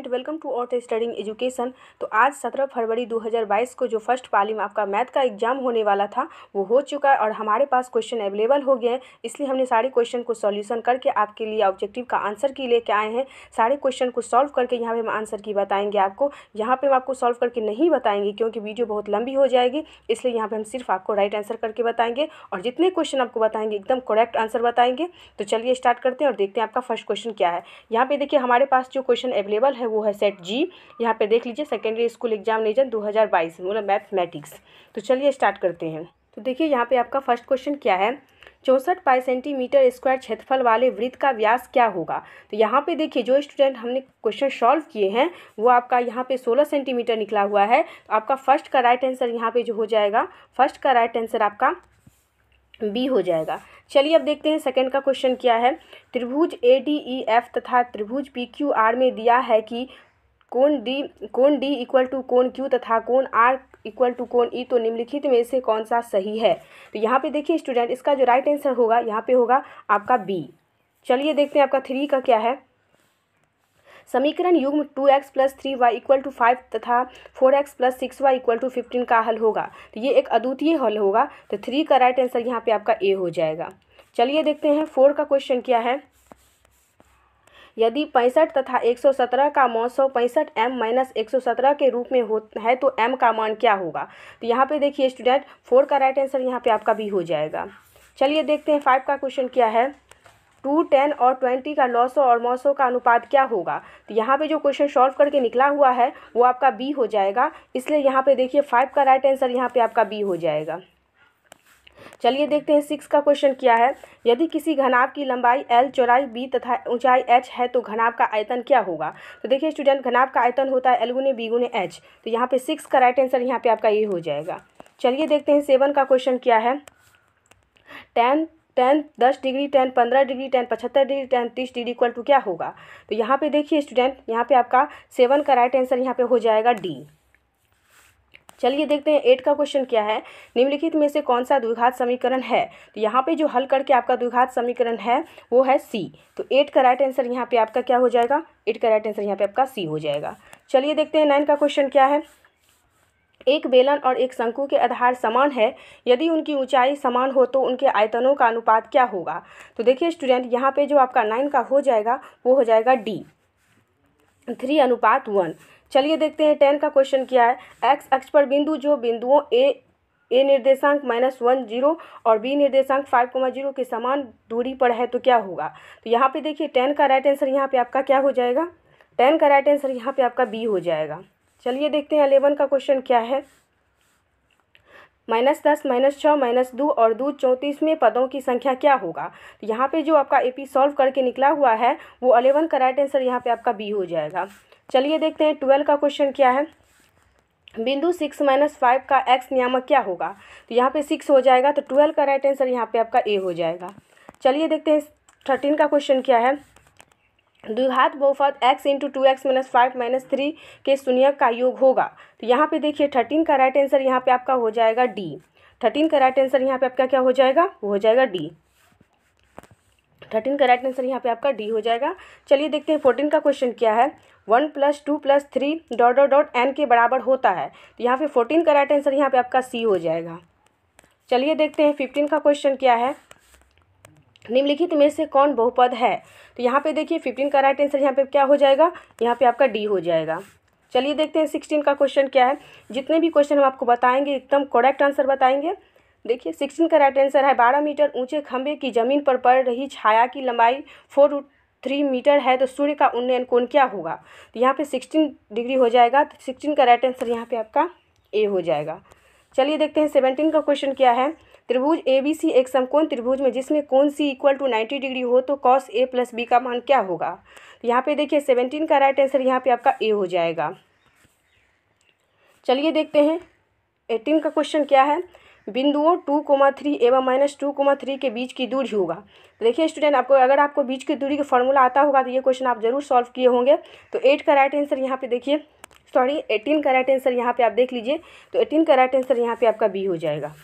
student welcome to ऑर्थ स्टडिंग education तो आज 17 फरवरी 2022 को जो फर्स्ट पाली में आपका मैथ का एग्जाम होने वाला था वो हो चुका है और हमारे पास क्वेश्चन अवेलेबल हो गए हैं इसलिए हमने सारे क्वेश्चन को सॉल्यूशन करके आपके लिए ऑब्जेक्टिव का आंसर की लेके आए हैं सारे क्वेश्चन को सॉल्व करके यहाँ पर हम आंसर की बताएंगे आपको यहाँ पर हम आपको सॉल्व करके नहीं बताएंगे क्योंकि वीडियो बहुत लंबी हो जाएगी इसलिए यहाँ पर हम सिर्फ आपको राइट आंसर करके बताएंगे और जितने क्वेश्चन आपको बताएंगे एकदम करेक्ट आंसर बताएंगे तो चलिए स्टार्ट करते हैं और देखते हैं आपका फर्स्ट क्वेश्चन क्या है यहाँ पर देखिए हमारे पास जो क्वेश्चन अवेलेबल है वो है सेट जी यहाँ पे देख लीजिए सेकेंडरी स्कूल एग्जामिनेशन 2022 मतलब मैथमेटिक्स तो चलिए स्टार्ट करते हैं तो देखिए यहाँ पे आपका फर्स्ट क्वेश्चन क्या है चौंसठ पाई सेंटीमीटर स्क्वायर क्षेत्रफल वाले वृत्त का व्यास क्या होगा तो यहाँ पे देखिए जो स्टूडेंट हमने क्वेश्चन सॉल्व किए हैं वो आपका यहाँ पे 16 सेंटीमीटर निकला हुआ है तो आपका फर्स्ट का राइट आंसर यहाँ पे जो हो जाएगा फर्स्ट का राइट आंसर आपका बी हो जाएगा चलिए अब देखते हैं सेकंड का क्वेश्चन क्या है त्रिभुज ए डी ई एफ तथा त्रिभुज पी क्यू आर में दिया है कि कोण डी कोण डी इक्वल टू कोण क्यू तथा कोण आर इक्वल टू कोण ई e, तो निम्नलिखित में से कौन सा सही है तो यहाँ पे देखिए स्टूडेंट इसका जो राइट आंसर होगा यहाँ पे होगा आपका बी चलिए देखते हैं आपका थ्री का क्या है समीकरण युग्म two x plus three y equal to five तथा four x plus six y equal to fifteen का हल होगा तो ये एक अद्वितीय हल होगा तो थ्री का राइट आंसर यहाँ पे आपका ए हो जाएगा चलिए देखते हैं फोर का क्वेश्चन क्या है यदि पैंसठ तथा एक सौ सत्रह का मौत सौ पैंसठ एम माइनस एक सौ सत्रह के रूप में हो है तो एम का मान क्या होगा तो यहाँ पे देखिए स्टूडेंट फोर का राइट आंसर यहाँ पे आपका भी हो जाएगा चलिए देखते हैं फाइव का क्वेश्चन क्या है टू टेन और ट्वेंटी का नौ सौ और नौ सौ का अनुपात क्या होगा तो यहाँ पे जो क्वेश्चन सॉल्व करके निकला हुआ है वो आपका बी हो जाएगा इसलिए यहाँ पे देखिए फाइव का राइट आंसर यहाँ पे आपका बी हो जाएगा चलिए देखते हैं सिक्स का क्वेश्चन क्या है यदि किसी घनाभ की लंबाई एल चौड़ाई बी तथा ऊंचाई एच है तो घनाभ का आयतन क्या होगा तो देखिए स्टूडेंट घनाभ का आयतन होता है एल गुने बी गुने एच तो यहाँ पे सिक्स का राइट आंसर यहाँ पे आपका ये हो जाएगा चलिए देखते हैं सेवन का क्वेश्चन क्या है टेन टेन दस डिग्री टेन पंद्रह डिग्री टेन पचहत्तर डिग्री टेन तीस डिग्री इक्वल टू क्या होगा तो यहाँ पे देखिए स्टूडेंट यहाँ पे आपका सेवन का राइट आंसर यहाँ पे हो जाएगा डी चलिए देखते हैं एट का क्वेश्चन क्या है निम्नलिखित में से कौन सा द्विघात समीकरण है तो यहाँ पे जो हल करके आपका द्विघात समीकरण है वो है सी तो एट का राइट आंसर यहाँ पे आपका क्या हो जाएगा एट का राइट आंसर यहाँ पे आपका सी हो जाएगा चलिए देखते हैं नाइन का क्वेश्चन क्या है एक बेलन और एक शंकु के आधार समान है यदि उनकी ऊंचाई समान हो तो उनके आयतनों का अनुपात क्या होगा तो देखिए स्टूडेंट यहाँ पे जो आपका नाइन का हो जाएगा वो हो जाएगा डी थ्री अनुपात वन चलिए देखते हैं टेन का क्वेश्चन क्या है एक्स एक्स पर बिंदु जो बिंदुओं ए ए निर्देशांक माइनस वन जीरो और बी निर्देशांक फाइव कोमा जीरो के समान दूरी पर है तो क्या होगा तो यहाँ पे देखिए टेन का राइट आंसर यहाँ पे आपका क्या हो जाएगा टेन का राइट आंसर यहाँ पे आपका बी हो जाएगा चलिए देखते हैं अलेवन का क्वेश्चन क्या है माइनस दस माइनस छः माइनस दो और दो चौंतीस में पदों की संख्या क्या होगा तो यहाँ पे जो आपका ए पी सॉल्व करके निकला हुआ है वो अलेवन का राइट आंसर यहाँ पे आपका बी हो जाएगा चलिए देखते हैं ट्वेल्व का क्वेश्चन क्या है बिंदु सिक्स माइनस फाइव का एक्स नियामक क्या होगा तो यहाँ पे सिक्स हो जाएगा तो ट्वेल्व का राइट आंसर यहाँ पे आपका ए हो जाएगा चलिए देखते हैं थर्टीन का क्वेश्चन क्या है द्विघात बहुपद x into two x minus five minus three के शून्य का योग होगा तो यहाँ पे देखिए थर्टीन का राइट आंसर यहाँ पे आपका हो जाएगा डी थर्टीन का राइट आंसर यहाँ पे आपका क्या हो जाएगा वो हो जाएगा डी थर्टीन का राइट आंसर यहाँ पे आपका डी हो जाएगा चलिए देखते हैं फोर्टीन का क्वेश्चन क्या है one plus two plus three dot dot dot n के बराबर होता है तो यहाँ पे फोर्टीन का राइट आंसर यहाँ पे आपका सी हो जाएगा चलिए देखते हैं फिफ्टीन का क्वेश्चन क्या है निम्नलिखित में से कौन बहुपद है तो यहाँ पे देखिए फिफ्टीन का राइट आंसर यहाँ पे क्या हो जाएगा यहाँ पे आपका डी हो जाएगा चलिए देखते हैं सिक्सटीन का क्वेश्चन क्या है जितने भी क्वेश्चन हम आपको बताएंगे एकदम करेक्ट आंसर बताएंगे देखिए सिक्सटीन का राइट आंसर है बारह मीटर ऊंचे खंभे की ज़मीन पर पड़ रही छाया की लंबाई फोर थ्री मीटर है तो सूर्य का उन्नयन कौन क्या होगा तो यहाँ पे सिक्सटीन डिग्री हो जाएगा तो सिक्सटीन का राइट आंसर यहाँ पे आपका ए हो जाएगा चलिए देखते हैं सेवनटीन का क्वेश्चन क्या है त्रिभुज ए बी सी एक समकोण त्रिभुज में जिसमें कौन सी इक्वल टू नाइन्टी डिग्री हो तो कॉस ए प्लस बी का मान क्या होगा तो यहाँ पे देखिए सेवनटीन का राइट आंसर यहाँ पे आपका ए हो जाएगा चलिए देखते हैं एटीन का क्वेश्चन क्या है बिंदुओं टू कोमा थ्री एवं माइनस टू कोमा थ्री के बीच की दूरी होगा तो देखिए स्टूडेंट आपको अगर आपको बीच की दूरी का फॉर्मूला आता होगा तो ये क्वेश्चन आप जरूर सॉल्व किए होंगे तो एट का राइट आंसर यहाँ पे देखिए सॉरी एटीन का राइट आंसर यहाँ पे आप देख लीजिए तो एटीन का राइट आंसर यहाँ पे आपका बी हो जाएगा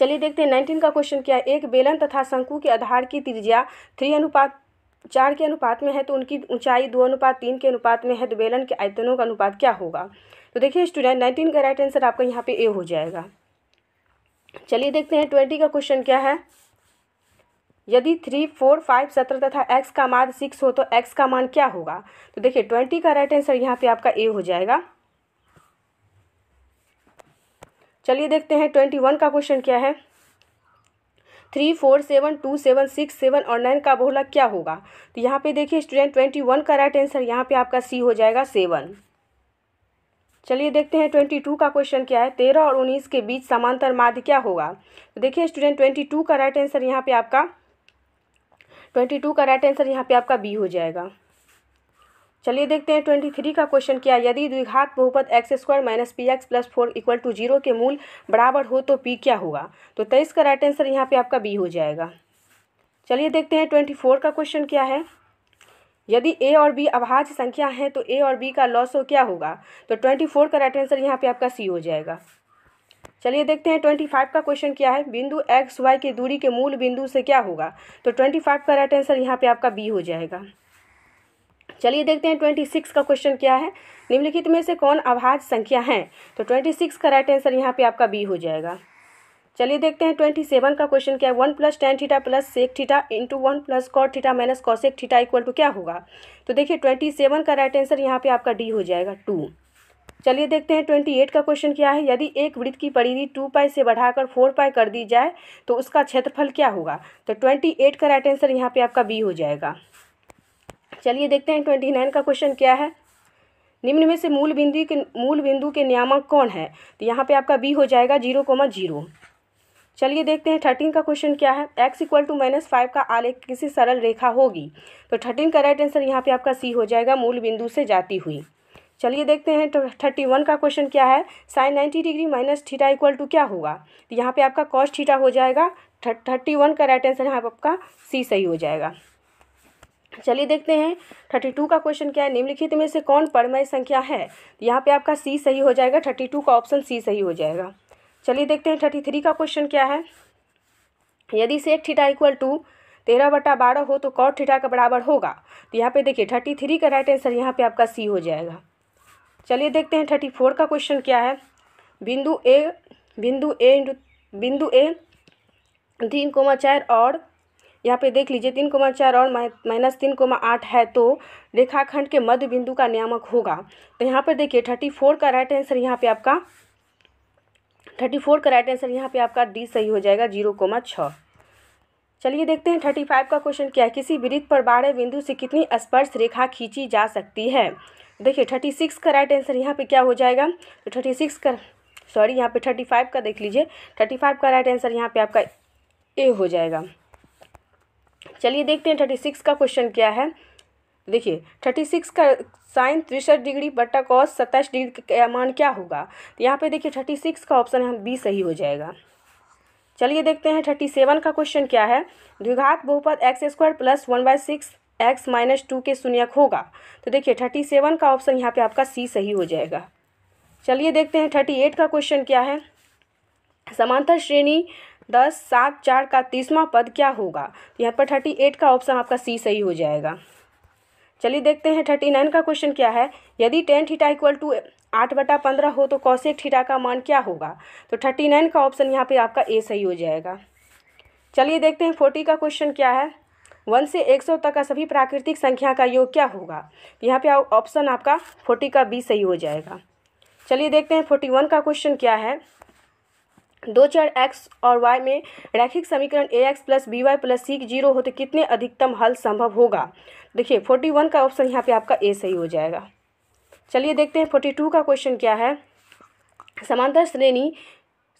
चलिए देखते हैं नाइनटीन का क्वेश्चन क्या है एक बेलन तथा शंकु के आधार की त्रिज्या थ्री अनुपात चार के अनुपात में है तो उनकी ऊंचाई दो अनुपात तीन के अनुपात में है तो बेलन के आयतनों का अनुपात क्या होगा तो देखिए स्टूडेंट नाइनटीन का राइट आंसर आपका यहाँ पे ए हो जाएगा चलिए देखते हैं ट्वेंटी का क्वेश्चन क्या है यदि थ्री फोर फाइव सत्रह तथा एक्स का मान सिक्स हो तो एक्स का मान क्या होगा तो देखिए ट्वेंटी का राइट आंसर यहाँ पे आपका ए हो जाएगा चलिए देखते हैं ट्वेंटी वन का क्वेश्चन क्या है three four seven two seven six seven और नाइन का बहुला क्या होगा तो यहाँ पे देखिए स्टूडेंट ट्वेंटी वन का राइट आंसर यहाँ पे आपका सी हो जाएगा सेवन चलिए देखते हैं ट्वेंटी टू का क्वेश्चन क्या है तेरह और उन्नीस के बीच समांतर माध्य क्या होगा तो देखिए स्टूडेंट ट्वेंटी टू का राइट आंसर यहाँ पे आपका ट्वेंटी टू का राइट आंसर यहाँ पे आपका बी हो जाएगा चलिए देखते हैं ट्वेंटी थ्री का क्वेश्चन है यदि द्विघात बहुपद x square minus p x plus four equal to zero के मूल बराबर हो तो पी क्या होगा तो तेईस का राइट आंसर यहाँ पे आपका बी हो जाएगा चलिए देखते हैं ट्वेंटी फोर का क्वेश्चन क्या है यदि ए और बी अभाज्य संख्या है तो ए और बी का लॉस हो क्या होगा तो ट्वेंटी फोर का राइट आंसर यहाँ पे आपका सी हो जाएगा चलिए देखते हैं ट्वेंटी फाइव का क्वेश्चन क्या है बिंदु एक्स वाई की दूरी के मूल बिंदु से क्या होगा तो ट्वेंटी फाइव का राइट आंसर यहाँ पे आपका बी हो जाएगा चलिए देखते हैं ट्वेंटी सिक्स का क्वेश्चन क्या है निम्नलिखित में से कौन अभाज्य संख्या है तो ट्वेंटी सिक्स का राइट आंसर यहाँ पे आपका बी हो जाएगा चलिए देखते हैं ट्वेंटी सेवन का क्वेश्चन क्या है one plus tan theta plus sec theta into one plus cot theta minus cosec theta equal to क्या होगा तो देखिए ट्वेंटी सेवन का राइट आंसर यहाँ पे आपका डी हो जाएगा टू चलिए देखते हैं ट्वेंटी एट का क्वेश्चन क्या है यदि एक वृत्त की परिधि टू पाई से बढ़ाकर फोर पाई कर दी जाए तो उसका क्षेत्रफल क्या होगा तो ट्वेंटी एट का राइट आंसर यहाँ पे आपका बी हो जाएगा चलिए देखते हैं ट्वेंटी नाइन का क्वेश्चन क्या है निम्न में से मूल बिंदु के मूल बिंदु के नियामक कौन है तो यहाँ पे आपका बी हो जाएगा जीरो कोमा जीरो चलिए देखते हैं थर्टीन का क्वेश्चन क्या है x equal to minus five का आलेख किसी सरल रेखा होगी तो थर्टीन का राइट आंसर यहाँ पे आपका सी हो जाएगा मूल बिंदु से जाती हुई चलिए देखते हैं थर्टी वन का क्वेश्चन क्या है sine ninety degree minus theta equal to क्या होगा तो यहाँ पे आपका कॉस्ट थीटा हो जाएगा थर्टी वन का राइट आंसर यहाँ आपका सी सही हो जाएगा चलिए देखते हैं थर्टी टू का क्वेश्चन क्या है निम्नलिखित में से कौन परमय संख्या है यहाँ पे आपका सी सही हो जाएगा थर्टी टू का ऑप्शन सी सही हो जाएगा चलिए देखते हैं थर्टी थ्री का क्वेश्चन क्या है यदि से एक थीटा इक्वल टू तेरह बटा बारह हो तो कौन थीटा का बराबर होगा तो यहाँ पे देखिए थर्टी थ्री का राइट आंसर यहाँ पे आपका सी हो जाएगा चलिए देखते हैं थर्टी फोर का क्वेश्चन क्या है बिंदु ए बिंदु ए बिंदु ए तीन कोमा चार और यहाँ पे देख लीजिए तीन कोमा चार और माइनस तीन कोमा आठ है तो रेखाखंड के मध्य बिंदु का नियामक होगा तो यहाँ पर देखिए थर्टी फोर का राइट आंसर यहाँ पे आपका थर्टी फोर का राइट आंसर यहाँ पे आपका डी सही हो जाएगा जीरो कोमा छः चलिए देखते हैं थर्टी फाइव का क्वेश्चन क्या है किसी वृत्त पर बारह बिंदु से कितनी स्पर्श रेखा खींची जा सकती है देखिए थर्टी सिक्स का राइट आंसर यहाँ पे क्या हो जाएगा तो थर्टी सिक्स का सॉरी यहाँ पे थर्टी फाइव का देख लीजिए थर्टी फाइव का राइट आंसर यहाँ पे आपका ए हो जाएगा चलिए देखते हैं थर्टी सिक्स का क्वेश्चन क्या है देखिए थर्टी सिक्स का साइन तिरसठ डिग्री बट्टा कॉस सत्ताईस डिग्री का मान क्या होगा तो यहाँ पे देखिए थर्टी सिक्स का ऑप्शन हम बी सही हो जाएगा चलिए देखते हैं थर्टी सेवन का क्वेश्चन क्या है द्विघात बहुपद x square plus one by six x minus two के शून्यक होगा तो देखिए थर्टी सेवन का ऑप्शन यहाँ पे आपका सी सही हो जाएगा चलिए देखते हैं थर्टी एट का क्वेश्चन क्या है समांतर श्रेणी दस सात चार का तीसवा पद क्या होगा तो यहाँ पर थर्टी एट का ऑप्शन आपका सी सही हो जाएगा चलिए देखते हैं थर्टी नाइन का क्वेश्चन क्या है यदि टेन थीटा इक्वल टू आठ बटा पंद्रह हो तो कौशिक थीटा का मान क्या होगा तो थर्टी नाइन का ऑप्शन यहाँ पे आपका ए सही हो जाएगा चलिए देखते हैं फोर्टी का क्वेश्चन क्या है वन से एक सौ तक का सभी प्राकृतिक संख्या का योग क्या होगा तो यहाँ पे ऑप्शन आपका फोर्टी का बी सही हो जाएगा चलिए देखते हैं फोर्टी वन का क्वेश्चन क्या है दो चार एक्स और वाई में रैखिक समीकरण a x plus b y plus c zero हो तो कितने अधिकतम हल संभव होगा देखिए फोर्टी वन का ऑप्शन यहाँ पे आपका ए सही हो जाएगा चलिए देखते हैं फोर्टी टू का क्वेश्चन क्या है समांतर श्रेणी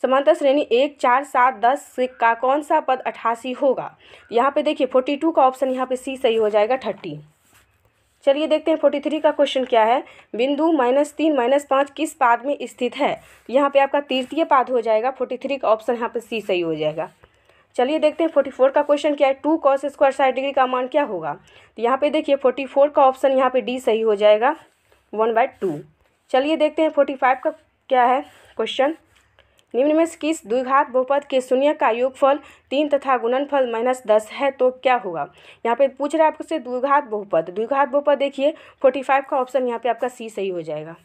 समांतर श्रेणी एक चार सात दस से का कौन सा पद अठासी होगा यहाँ पे देखिए फोर्टी टू का ऑप्शन यहाँ पे सी सही हो जाएगा थर्टी चलिए देखते हैं फोर्टी थ्री का क्वेश्चन क्या है बिंदु माइनस तीन माइनस पाँच किस पाद में स्थित है यहाँ पे आपका तृतीय पाद हो जाएगा फोर्टी थ्री का ऑप्शन यहाँ पे सी सही हो जाएगा चलिए देखते हैं फोर्टी फोर का क्वेश्चन क्या है two cos square side degree का मान क्या होगा तो यहाँ पे देखिए फोर्टी फोर का ऑप्शन यहाँ पे डी सही हो जाएगा वन बाय टू चलिए देखते हैं फोर्टी फाइव का क्या है क्वेश्चन निम्न में से किस द्विघात बहुपद के शून्य का योगफल तीन तथा गुणनफल माइनस दस है तो क्या होगा यहाँ पे पूछ रहा है आपसे द्विघात बहुपद द्विघात बहुपद देखिए फोर्टी फाइव का ऑप्शन यहाँ पे आपका सी सही हो जाएगा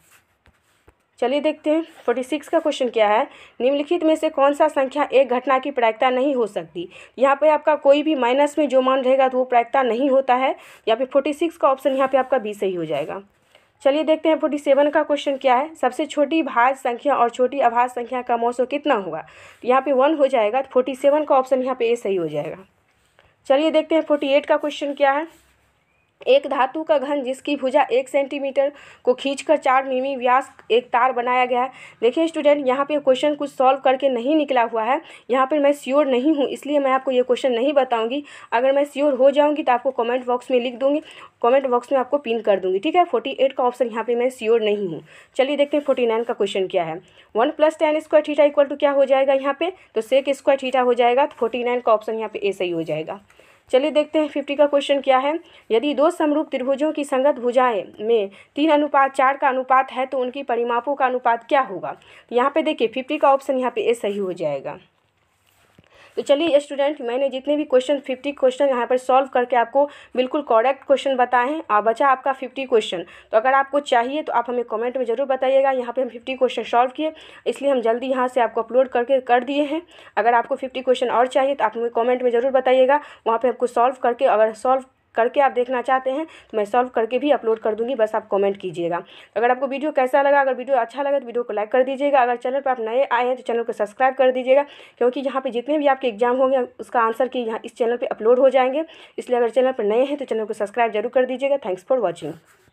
चलिए देखते हैं फोर्टी सिक्स का क्वेश्चन क्या है निम्नलिखित में से कौन सा संख्या एक घटना की प्रायिकता नहीं हो सकती यहाँ पे आपका कोई भी माइनस में जो मान रहेगा तो वो प्रायिकता नहीं होता है या फिर फोर्टी सिक्स का ऑप्शन यहाँ पे आपका बी सही हो जाएगा चलिए देखते हैं फोर्टी सेवन का क्वेश्चन क्या है सबसे छोटी भाज संख्या और छोटी अभाज संख्या का मौसम कितना हुआ तो यहाँ पे वन हो जाएगा तो फोर्टी सेवन का ऑप्शन यहाँ पे ए सही हो जाएगा चलिए देखते हैं फोर्टी एट का क्वेश्चन क्या है एक धातु का घन जिसकी भुजा एक सेंटीमीटर को खींचकर चार मिमी व्यास एक तार बनाया गया है देखिए स्टूडेंट यहाँ पे क्वेश्चन कुछ सॉल्व करके नहीं निकला हुआ है यहाँ पर मैं श्योर नहीं हूँ इसलिए मैं आपको ये क्वेश्चन नहीं बताऊँगी अगर मैं श्योर हो जाऊँगी तो आपको कमेंट बॉक्स में लिख दूँगी कमेंट बॉक्स में आपको पिन कर दूँगी ठीक है फोर्टी एट का ऑप्शन यहाँ पर मैं श्योर नहीं हूँ चलिए देखते हैं फोर्टी नाइन का क्वेश्चन क्या है one plus tan square theta equal to क्या हो जाएगा यहाँ पे तो सेक स्क्वायर ठीठा हो जाएगा तो फोर्टी नाइन का ऑप्शन यहाँ पे ए सही हो जाएगा चलिए देखते हैं फिफ्टी का क्वेश्चन क्या है यदि दो समरूप त्रिभुजों की संगत भुजाएं में तीन अनुपात चार का अनुपात है तो उनकी परिमापों का अनुपात क्या होगा यहाँ पे देखिए फिफ्टी का ऑप्शन यहाँ पे ए सही हो जाएगा तो चलिए स्टूडेंट मैंने जितने भी क्वेश्चन फिफ्टी क्वेश्चन यहाँ पर सॉल्व करके आपको बिल्कुल करेक्ट क्वेश्चन बताए हैं और बचा आपका फिफ्टी क्वेश्चन तो अगर आपको चाहिए तो आप हमें कमेंट में ज़रूर बताइएगा यहाँ पे हम फिफ्टी क्वेश्चन सॉल्व किए इसलिए हम जल्दी यहाँ से आपको अपलोड करके कर दिए हैं अगर आपको फिफ्टी क्वेश्चन और चाहिए तो आप हमें कॉमेंट में ज़रूर बताइएगा वहाँ पर आपको सॉल्व करके अगर सॉल्व करके आप देखना चाहते हैं तो मैं सॉल्व करके भी अपलोड कर दूँगी बस आप कॉमेंट कीजिएगा अगर आपको वीडियो कैसा लगा अगर वीडियो अच्छा लगा तो वीडियो को लाइक कर दीजिएगा अगर चैनल पर आप नए आए हैं तो चैनल को सब्सक्राइब कर दीजिएगा क्योंकि यहाँ पर जितने भी आपके एग्जाम होंगे उसका आंसर कि यहाँ इस चैनल पर अपलोड हो जाएंगे इसलिए अगर चैनल पर नए हैं तो चैनल को सब्सक्राइब जरूर कर दीजिएगा थैंक्स फॉर वॉचिंग